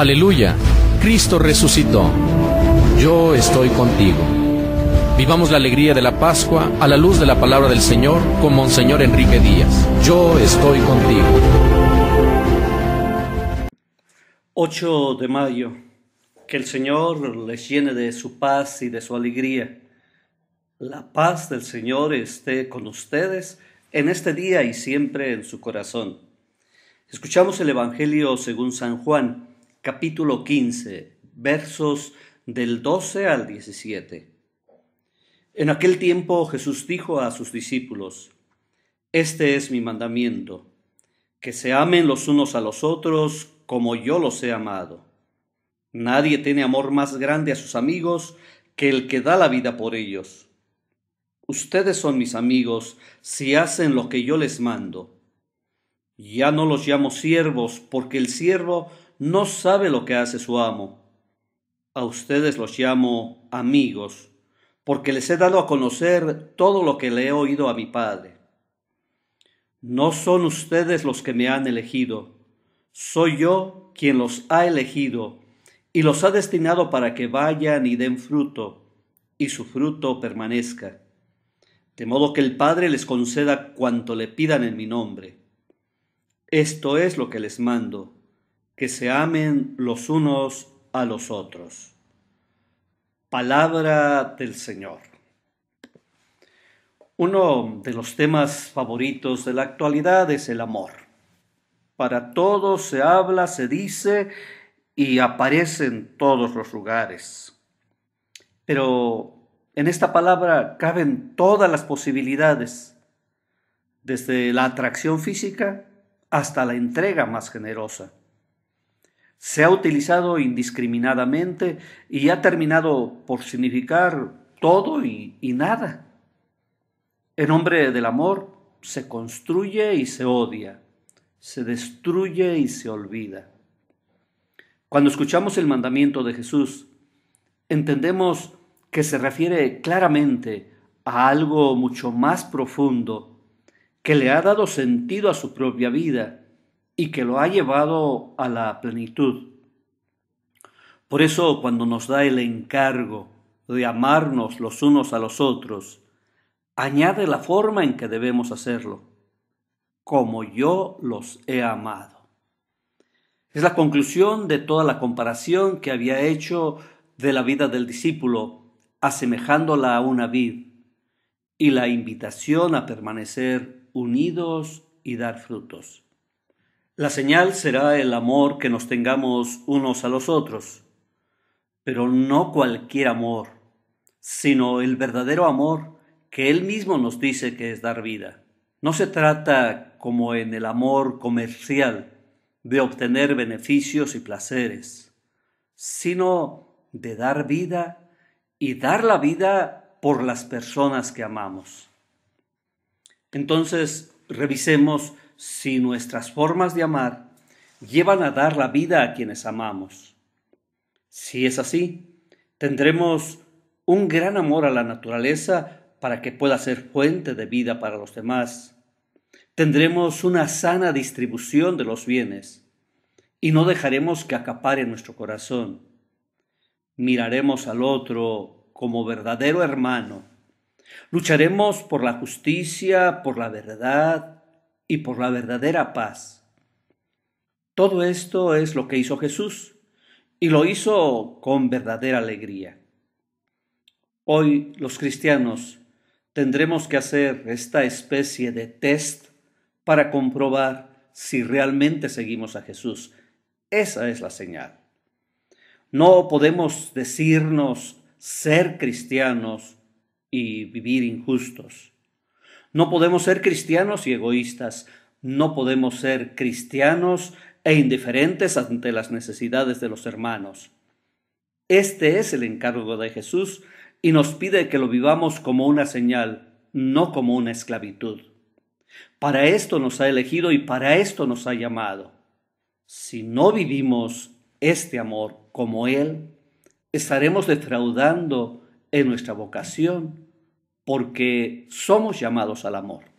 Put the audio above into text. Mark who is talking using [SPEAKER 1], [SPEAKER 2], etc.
[SPEAKER 1] Aleluya, Cristo resucitó. Yo estoy contigo. Vivamos la alegría de la Pascua a la luz de la palabra del Señor con Monseñor Enrique Díaz. Yo estoy contigo. 8 de mayo. Que el Señor les llene de su paz y de su alegría. La paz del Señor esté con ustedes en este día y siempre en su corazón. Escuchamos el Evangelio según San Juan, capítulo 15, versos del 12 al 17. En aquel tiempo Jesús dijo a sus discípulos, Este es mi mandamiento, que se amen los unos a los otros como yo los he amado. Nadie tiene amor más grande a sus amigos que el que da la vida por ellos. Ustedes son mis amigos si hacen lo que yo les mando. Ya no los llamo siervos, porque el siervo no sabe lo que hace su amo. A ustedes los llamo amigos, porque les he dado a conocer todo lo que le he oído a mi Padre. No son ustedes los que me han elegido, soy yo quien los ha elegido y los ha destinado para que vayan y den fruto, y su fruto permanezca, de modo que el Padre les conceda cuanto le pidan en mi nombre. Esto es lo que les mando, que se amen los unos a los otros. Palabra del Señor. Uno de los temas favoritos de la actualidad es el amor. Para todos se habla, se dice y aparece en todos los lugares. Pero en esta palabra caben todas las posibilidades, desde la atracción física hasta la entrega más generosa se ha utilizado indiscriminadamente y ha terminado por significar todo y, nada. El nombre del amor se construye y se odia, se destruye y se olvida. Cuando escuchamos el mandamiento de Jesús, entendemos que se refiere claramente a algo mucho más profundo, que le ha dado sentido a su propia vida y que lo ha llevado a la plenitud. Por eso cuando nos da el encargo de amarnos los unos a los otros, añade la forma en que debemos hacerlo, como yo los he amado. Es la conclusión de toda la comparación que había hecho de la vida del discípulo, asemejándola a una vid, y la invitación a permanecer unidos y dar frutos. La señal será el amor que nos tengamos unos a los otros, pero no cualquier amor, sino el verdadero amor que Él mismo nos dice que es dar vida. No se trata, como en el amor comercial, de obtener beneficios y placeres, sino de dar vida y dar la vida por las personas que amamos. Entonces, revisemos si nuestras formas de amar llevan a dar la vida a quienes amamos. Si es así, tendremos un gran amor a la naturaleza para que pueda ser fuente de vida para los demás. Tendremos una sana distribución de los bienes y no dejaremos que acapare nuestro corazón. Miraremos al otro como verdadero hermano. Lucharemos por la justicia, por la verdad, y por la verdadera paz. Todo esto es lo que hizo Jesús y lo hizo con verdadera alegría. Hoy los cristianos tendremos que hacer esta especie de test para comprobar si realmente seguimos a Jesús. Esa es la señal. No podemos decirnos ser cristianos y vivir injustos. No podemos ser cristianos y egoístas. No podemos ser cristianos e indiferentes ante las necesidades de los hermanos. Este es el encargo de Jesús y nos pide que lo vivamos como una señal, no como una esclavitud. Para esto nos ha elegido y para esto nos ha llamado. Si no vivimos este amor como Él, estaremos defraudando en nuestra vocación porque somos llamados al amor.